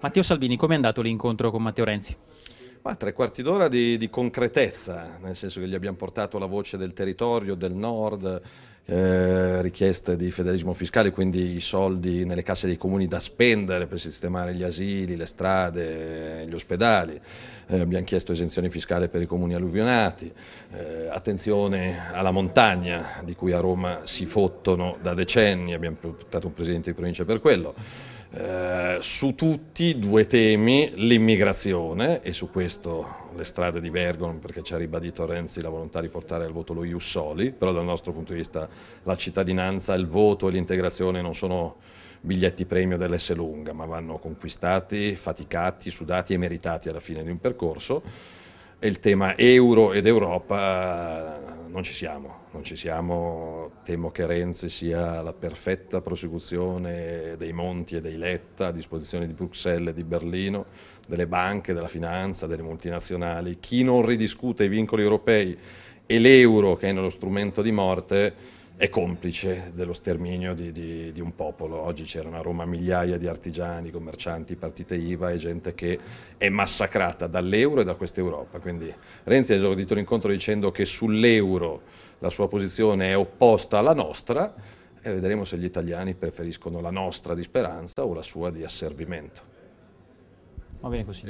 Matteo Salvini, come è andato l'incontro con Matteo Renzi? Ma tre quarti d'ora di, di, concretezza, nel senso che gli abbiamo portato la voce del territorio, del nord, eh, richieste di federalismo fiscale, quindi i soldi nelle casse dei comuni da spendere per sistemare gli asili, le strade, gli ospedali. Eh, abbiamo chiesto esenzione fiscale per i comuni alluvionati, eh, attenzione alla montagna di cui a Roma si fottono da decenni, abbiamo portato un presidente di provincia per quello. Eh, su tutti due temi, l'immigrazione e su questo le strade di Bergamo perché ci ha ribadito Renzi la volontà di portare al voto lo Iussoli, però dal nostro punto di vista la cittadinanza, il voto e l'integrazione non sono biglietti premio dell'S lunga, ma vanno conquistati, faticati, sudati e meritati alla fine di un percorso e il tema euro ed Europa non ci siamo, non ci siamo, temo che Renzi sia la perfetta prosecuzione dei Monti e dei Letta a disposizione di Bruxelles e di Berlino, delle banche, della finanza, delle multinazionali, chi non ridiscute i vincoli europei e l'euro che è nello strumento di morte è complice dello sterminio di, di, di un popolo. Oggi c'erano a Roma migliaia di artigiani, commercianti, partite IVA e gente che è massacrata dall'euro e da questa Europa. Quindi Renzi ha esordito l'incontro dicendo che sull'euro la sua posizione è opposta alla nostra e vedremo se gli italiani preferiscono la nostra di speranza o la sua di asservimento. Va bene così.